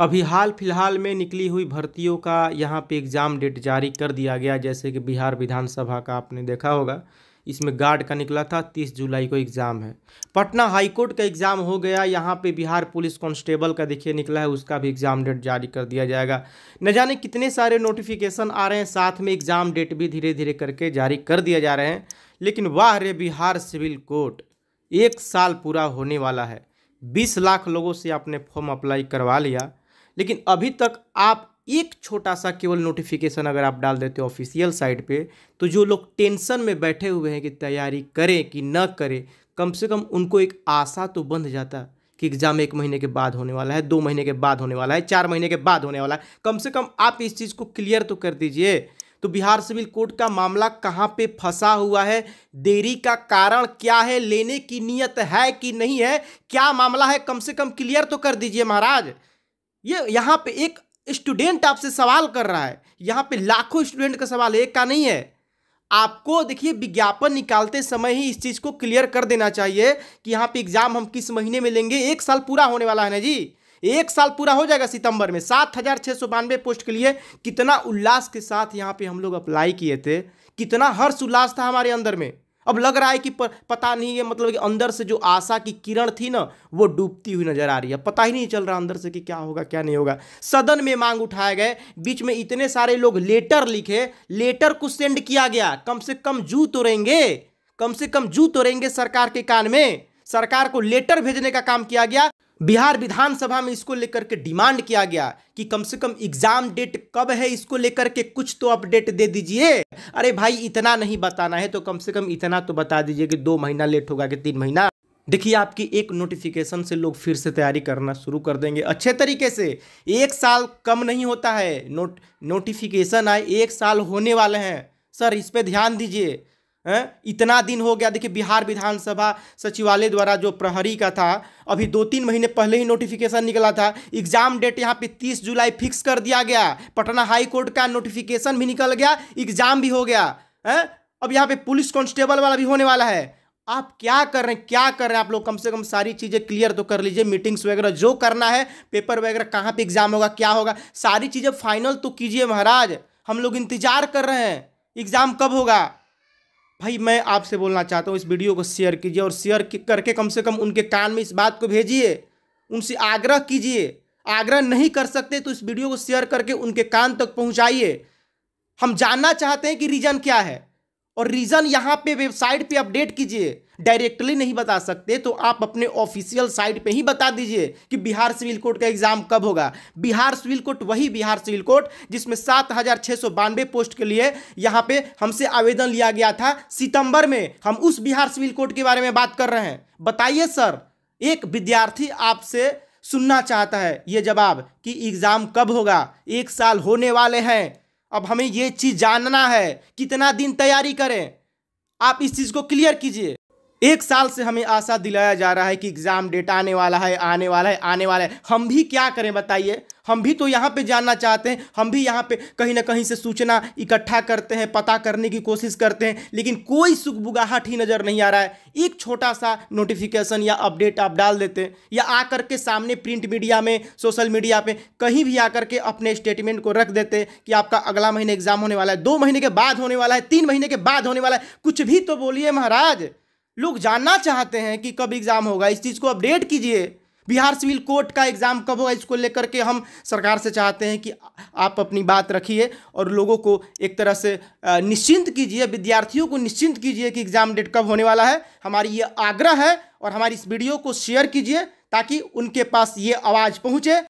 अभी हाल फिलहाल में निकली हुई भर्तियों का यहाँ पे एग्ज़ाम डेट जारी कर दिया गया जैसे कि बिहार विधानसभा का आपने देखा होगा इसमें गार्ड का निकला था तीस जुलाई को एग्ज़ाम है पटना हाईकोर्ट का एग्ज़ाम हो गया यहाँ पे बिहार पुलिस कांस्टेबल का देखिए निकला है उसका भी एग्ज़ाम डेट जारी कर दिया जाएगा न जाने कितने सारे नोटिफिकेशन आ रहे हैं साथ में एग्ज़ाम डेट भी धीरे धीरे करके जारी कर दिया जा रहे हैं लेकिन वाह रे बिहार सिविल कोर्ट एक साल पूरा होने वाला है बीस लाख लोगों से आपने फॉर्म अप्लाई करवा लिया लेकिन अभी तक आप एक छोटा सा केवल नोटिफिकेशन अगर आप डाल देते हो ऑफिशियल साइट पे तो जो लोग टेंशन में बैठे हुए हैं कि तैयारी करें कि न करें कम से कम उनको एक आशा तो बंध जाता कि एग्ज़ाम एक महीने के बाद होने वाला है दो महीने के बाद होने वाला है चार महीने के बाद होने वाला है कम से कम आप इस चीज़ को क्लियर तो कर दीजिए तो बिहार सिविल कोर्ट का मामला कहाँ पे फंसा हुआ है देरी का कारण क्या है लेने की नीयत है कि नहीं है क्या मामला है कम से कम क्लियर तो कर दीजिए महाराज ये यहाँ पे एक स्टूडेंट आपसे सवाल कर रहा है यहाँ पे लाखों स्टूडेंट का सवाल एक का नहीं है आपको देखिए विज्ञापन निकालते समय ही इस चीज़ को क्लियर कर देना चाहिए कि यहाँ पे एग्ज़ाम हम किस महीने में लेंगे एक साल पूरा होने वाला है ना जी एक साल पूरा हो जाएगा सितंबर में सात हज़ार छः सौ बानवे पोस्ट के लिए कितना उल्लास के साथ यहाँ पे हम लोग अप्लाई किए थे कितना हर्ष उल्लास था हमारे अंदर में अब लग रहा है कि पता नहीं है मतलब कि अंदर से जो आशा की किरण थी ना वो डूबती हुई नजर आ रही है पता ही नहीं चल रहा अंदर से कि क्या होगा क्या नहीं होगा सदन में मांग उठाए गए बीच में इतने सारे लोग लेटर लिखे लेटर को सेंड किया गया कम से कम जू तो रहेंगे कम से कम जू तो रहेंगे सरकार के कान में सरकार को लेटर भेजने का काम किया गया बिहार विधानसभा में इसको लेकर के डिमांड किया गया कि कम से कम एग्जाम डेट कब है इसको लेकर के कुछ तो अपडेट दे दीजिए अरे भाई इतना नहीं बताना है तो कम से कम इतना तो बता दीजिए कि दो महीना लेट होगा कि तीन महीना देखिए आपकी एक नोटिफिकेशन से लोग फिर से तैयारी करना शुरू कर देंगे अच्छे तरीके से एक साल कम नहीं होता है नोट नोटिफिकेशन आए एक साल होने वाले हैं सर इस पर ध्यान दीजिए है? इतना दिन हो गया देखिए बिहार विधानसभा सचिवालय द्वारा जो प्रहरी का था अभी दो तीन महीने पहले ही नोटिफिकेशन निकला था एग्जाम डेट यहाँ पे तीस जुलाई फिक्स कर दिया गया पटना हाई कोर्ट का नोटिफिकेशन भी निकल गया एग्जाम भी हो गया है अब यहाँ पे पुलिस कांस्टेबल वाला भी होने वाला है आप क्या कर रहे हैं क्या कर रहे हैं आप लोग कम से कम सारी चीज़ें क्लियर तो कर लीजिए मीटिंग्स वगैरह जो करना है पेपर वगैरह कहाँ पर एग्जाम होगा क्या होगा सारी चीज़ें फाइनल तो कीजिए महाराज हम लोग इंतजार कर रहे हैं एग्जाम कब होगा भाई मैं आपसे बोलना चाहता हूँ इस वीडियो को शेयर कीजिए और शेयर करके कम से कम उनके कान में इस बात को भेजिए उनसे आग्रह कीजिए आग्रह नहीं कर सकते तो इस वीडियो को शेयर करके उनके कान तक पहुँचाइए हम जानना चाहते हैं कि रीज़न क्या है और रीज़न यहाँ पे वेबसाइट पे अपडेट कीजिए डायरेक्टली नहीं बता सकते तो आप अपने ऑफिशियल साइट पे ही बता दीजिए कि बिहार सिविल कोर्ट का एग्ज़ाम कब होगा बिहार सिविल कोर्ट वही बिहार सिविल कोर्ट जिसमें सात हज़ार छः सौ बानवे पोस्ट के लिए यहाँ पे हमसे आवेदन लिया गया था सितंबर में हम उस बिहार सिविल कोर्ट के बारे में बात कर रहे हैं बताइए सर एक विद्यार्थी आपसे सुनना चाहता है ये जवाब कि एग्ज़ाम कब होगा एक साल होने वाले हैं अब हमें ये चीज़ जानना है कितना दिन तैयारी करें आप इस चीज़ को क्लियर कीजिए एक साल से हमें आशा दिलाया जा रहा है कि एग्ज़ाम डेट आने वाला है आने वाला है आने वाला है हम भी क्या करें बताइए हम भी तो यहाँ पे जानना चाहते हैं हम भी यहाँ पे कहीं ना कहीं से सूचना इकट्ठा करते हैं पता करने की कोशिश करते हैं लेकिन कोई सुखबुगाहट ही नज़र नहीं आ रहा है एक छोटा सा नोटिफिकेशन या अपडेट आप डाल देते हैं या आकर के सामने प्रिंट मीडिया में सोशल मीडिया पे कहीं भी आकर के अपने स्टेटमेंट को रख देते कि आपका अगला महीने एग्ज़ाम होने वाला है दो महीने के बाद होने वाला है तीन महीने के बाद होने वाला है कुछ भी तो बोलिए महाराज लोग जानना चाहते हैं कि कब एग्ज़ाम होगा इस चीज़ को अपडेट कीजिए बिहार सिविल कोर्ट का एग्ज़ाम कब होगा इसको लेकर के हम सरकार से चाहते हैं कि आप अपनी बात रखिए और लोगों को एक तरह से निश्चिंत कीजिए विद्यार्थियों को निश्चिंत कीजिए कि एग्ज़ाम डेट कब होने वाला है हमारी ये आग्रह है और हमारी इस वीडियो को शेयर कीजिए ताकि उनके पास ये आवाज़ पहुँचे